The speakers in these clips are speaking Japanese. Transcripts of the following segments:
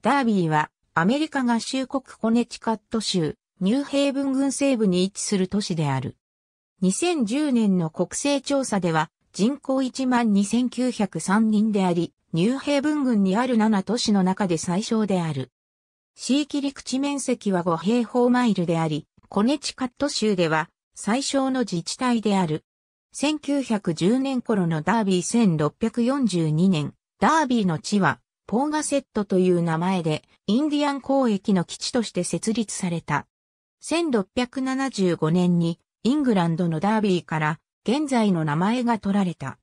ダービーはアメリカ合衆国コネチカット州、ニューヘイブン郡西部に位置する都市である。2010年の国勢調査では人口12,903人であり、ニューヘイブン郡にある7都市の中で最小である。地域陸地面積は5平方マイルであり、コネチカット州では最小の自治体である。1910年頃のダービー1642年、ダービーの地はポーガセットという名前で、インディアン交易の基地として設立された。1675年に、イングランドのダービーから、現在の名前が取られた。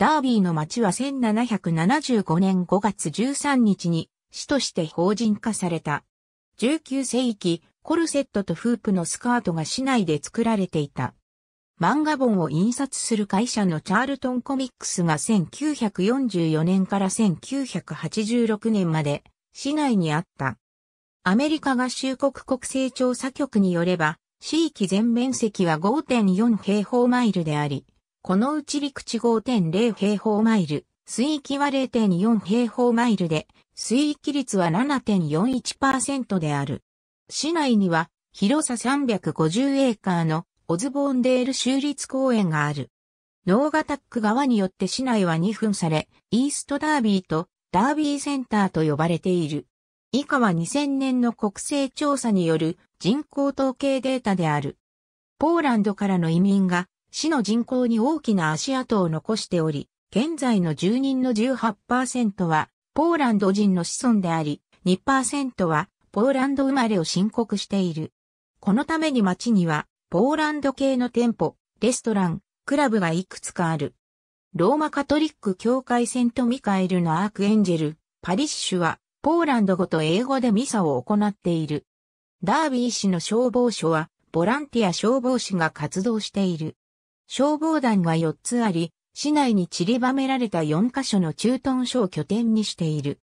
ダービーの町は1775年5月13日に、市として法人化された。19世紀、コルセットとフープのスカートが市内で作られていた。漫画本を印刷する会社のチャールトンコミックスが1944年から1986年まで市内にあった。アメリカ合衆国国勢調査局によれば、市域全面積は5.4平方マイルであり、このうち陸地5.0平方マイル、水域は0.4平方マイルで、水域率は7.41%である。市内には広さ350エーカーのオズボーンデール州立公園がある。ノーガタック川によって市内は2分され、イーストダービーとダービーセンターと呼ばれている。以下は2000年の国勢調査による人口統計データである。ポーランドからの移民が市の人口に大きな足跡を残しており、現在の住人の18%はポーランド人の子孫であり、2%はポーランド生まれを申告している。このために町にはポーランド系の店舗、レストラン、クラブがいくつかある。ローマカトリック教会セントミカエルのアークエンジェル、パリッシュは、ポーランド語と英語でミサを行っている。ダービー市の消防署は、ボランティア消防士が活動している。消防団が4つあり、市内に散りばめられた4カ所の駐屯所を拠点にしている。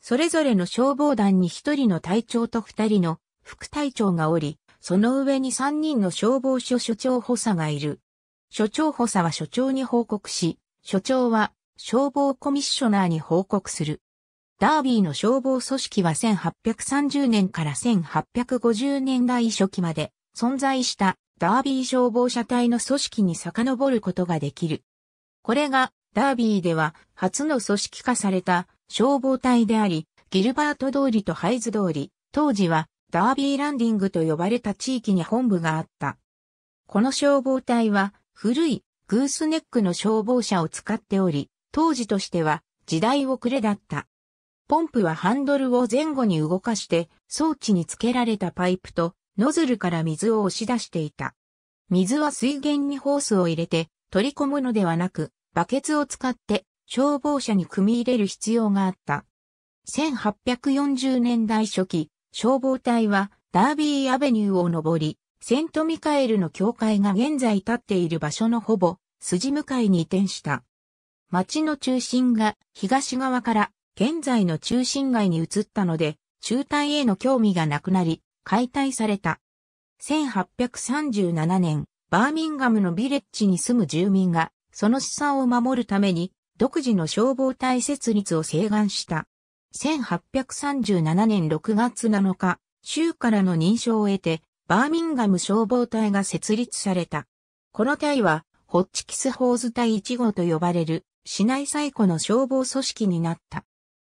それぞれの消防団に1人の隊長と2人の副隊長がおり、その上に3人の消防署署長補佐がいる。署長補佐は署長に報告し、署長は消防コミッショナーに報告する。ダービーの消防組織は1830年から1850年代初期まで存在したダービー消防車隊の組織に遡ることができる。これがダービーでは初の組織化された消防隊であり、ギルバート通りとハイズ通り、当時はダービーランディングと呼ばれた地域に本部があった。この消防隊は古いグースネックの消防車を使っており、当時としては時代遅れだった。ポンプはハンドルを前後に動かして装置につけられたパイプとノズルから水を押し出していた。水は水源にホースを入れて取り込むのではなく、バケツを使って消防車に組み入れる必要があった。1840年代初期、消防隊はダービーアベニューを登り、セントミカエルの教会が現在立っている場所のほぼ筋向かいに移転した。町の中心が東側から現在の中心街に移ったので、中隊への興味がなくなり、解体された。1837年、バーミンガムのビレッジに住む住民が、その資産を守るために、独自の消防隊設立を請願した。1837年6月7日、州からの認証を得て、バーミンガム消防隊が設立された。この隊は、ホッチキスホーズ隊1号と呼ばれる、市内最古の消防組織になった。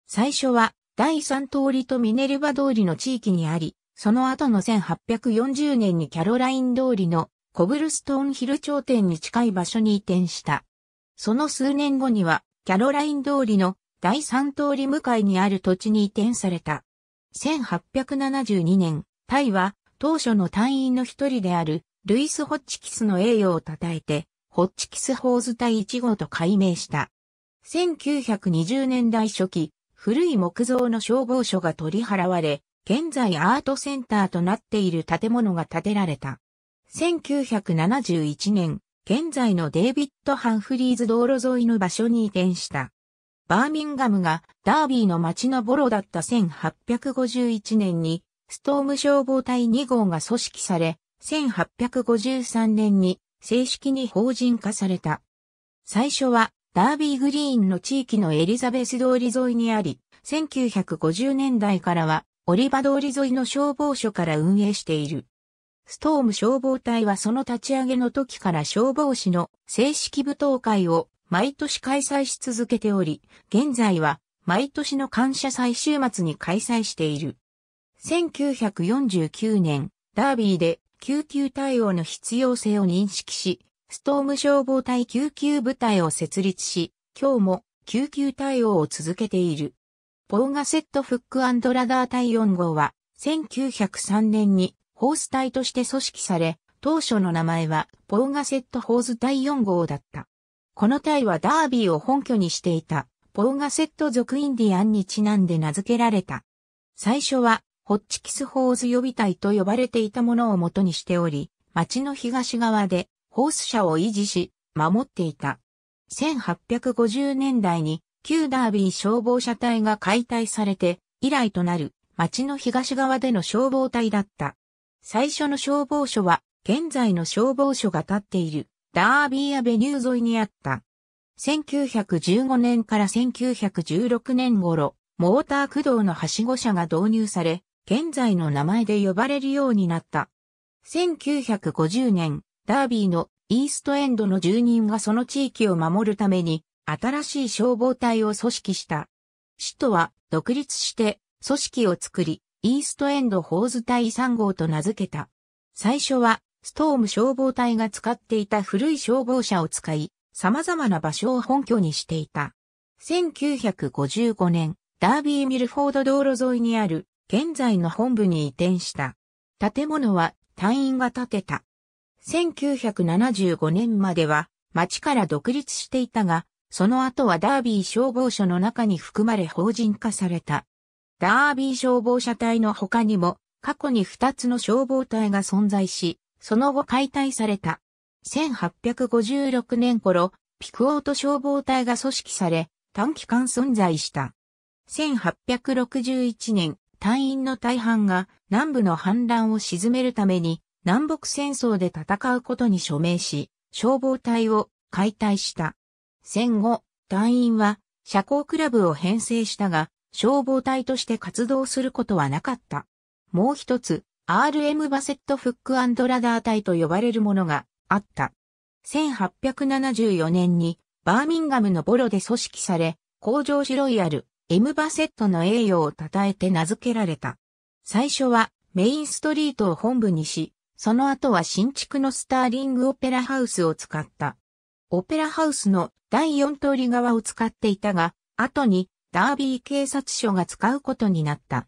最初は、第3通りとミネルバ通りの地域にあり、その後の1840年にキャロライン通りのコブルストーンヒル頂点に近い場所に移転した。その数年後には、キャロライン通りの第三通り向かいにある土地に移転された。1872年、タイは当初の隊員の一人であるルイス・ホッチキスの栄誉を称えて、ホッチキスホーズ隊1号と改名した。1920年代初期、古い木造の消防署が取り払われ、現在アートセンターとなっている建物が建てられた。1971年、現在のデイビッド・ハンフリーズ道路沿いの場所に移転した。バーミンガムがダービーの街のボロだった1851年に、ストーム消防隊2号が組織され、1853年に正式に法人化された。最初はダービーグリーンの地域のエリザベス通り沿いにあり、1950年代からはオリバ通り沿いの消防署から運営している。ストーム消防隊はその立ち上げの時から消防士の正式舞踏会を毎年開催し続けており、現在は毎年の感謝祭週末に開催している。1949年、ダービーで救急対応の必要性を認識し、ストーム消防隊救急部隊を設立し、今日も救急対応を続けている。ポーガセットフックラダー隊4号は、1903年にホース隊として組織され、当初の名前はポーガセットホーズ隊4号だった。この隊はダービーを本拠にしていた、ポーガセット族インディアンにちなんで名付けられた。最初は、ホッチキスホーズ予備隊と呼ばれていたものを元にしており、町の東側で、ホース車を維持し、守っていた。1850年代に、旧ダービー消防車隊が解体されて、以来となる、町の東側での消防隊だった。最初の消防署は、現在の消防署が建っている、ダービーアベニュー沿いにあった。1915年から1916年頃、モーター駆動のはしご車が導入され、現在の名前で呼ばれるようになった。1950年、ダービーのイーストエンドの住人がその地域を守るために、新しい消防隊を組織した。市とは独立して組織を作り、イーストエンドホーズ隊3号と名付けた。最初はストーム消防隊が使っていた古い消防車を使い、様々な場所を本拠にしていた。1955年、ダービー・ミルフォード道路沿いにある、現在の本部に移転した。建物は隊員が建てた。1975年までは町から独立していたが、その後はダービー消防署の中に含まれ法人化された。ダービー消防車隊の他にも過去に2つの消防隊が存在し、その後解体された。1856年頃、ピクオート消防隊が組織され、短期間存在した。1861年、隊員の大半が南部の反乱を鎮めるために南北戦争で戦うことに署名し、消防隊を解体した。戦後、隊員は社交クラブを編成したが、消防隊として活動することはなかった。もう一つ、RM バセットフックラダー隊と呼ばれるものがあった。1874年にバーミンガムのボロで組織され、工場シロイヤル、M バセットの栄誉を称えて名付けられた。最初はメインストリートを本部にし、その後は新築のスターリングオペラハウスを使った。オペラハウスの第4通り側を使っていたが、後にダービー警察署が使うことになった。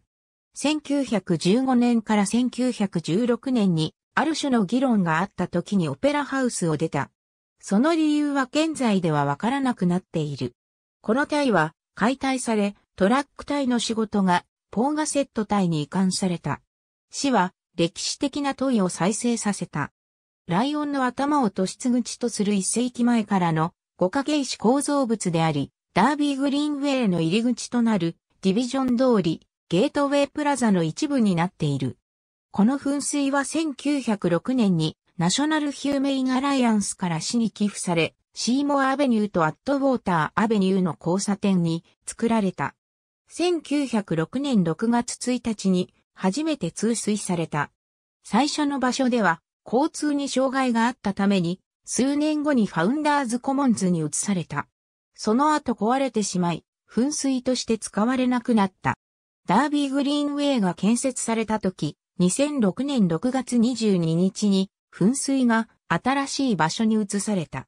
1915年から1916年にある種の議論があった時にオペラハウスを出た。その理由は現在ではわからなくなっている。この隊は解体され、トラック隊の仕事がポーガセット隊に移管された。市は歴史的な問いを再生させた。ライオンの頭を突出口とする一世紀前からの五影石構造物であり、ダービーグリーンウェイの入り口となるディビジョン通り、ゲートウェイプラザの一部になっている。この噴水は1906年にナショナルヒューメインアライアンスから市に寄付され、シーモアアベニューとアットウォーターアベニューの交差点に作られた。1906年6月1日に初めて通水された。最初の場所では交通に障害があったために数年後にファウンダーズコモンズに移された。その後壊れてしまい、噴水として使われなくなった。ダービーグリーンウェイが建設された時、2006年6月22日に噴水が新しい場所に移された。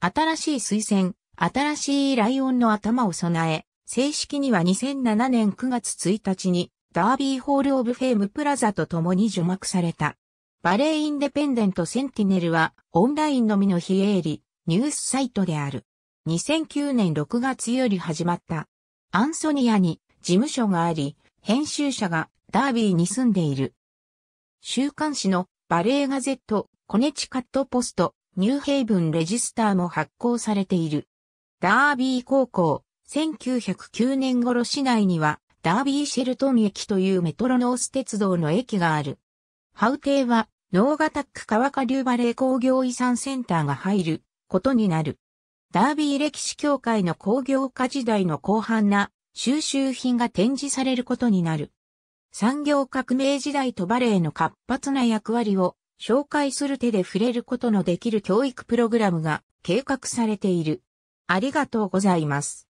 新しい水船、新しいライオンの頭を備え、正式には2007年9月1日にダービーホールオブフェームプラザと共に除幕された。バレーインデペンデントセンティネルはオンラインのみの非営利ニュースサイトである。2009年6月より始まった。アンソニアに事務所があり、編集者がダービーに住んでいる。週刊誌のバレーガゼット、コネチカットポスト、ニューヘイブンレジスターも発行されている。ダービー高校、1909年頃市内には、ダービーシェルトン駅というメトロノース鉄道の駅がある。ハウテイは、ノーガタック川下流バレー工業遺産センターが入ることになる。ダービー歴史協会の工業化時代の後半な収集品が展示されることになる。産業革命時代とバレエの活発な役割を紹介する手で触れることのできる教育プログラムが計画されている。ありがとうございます。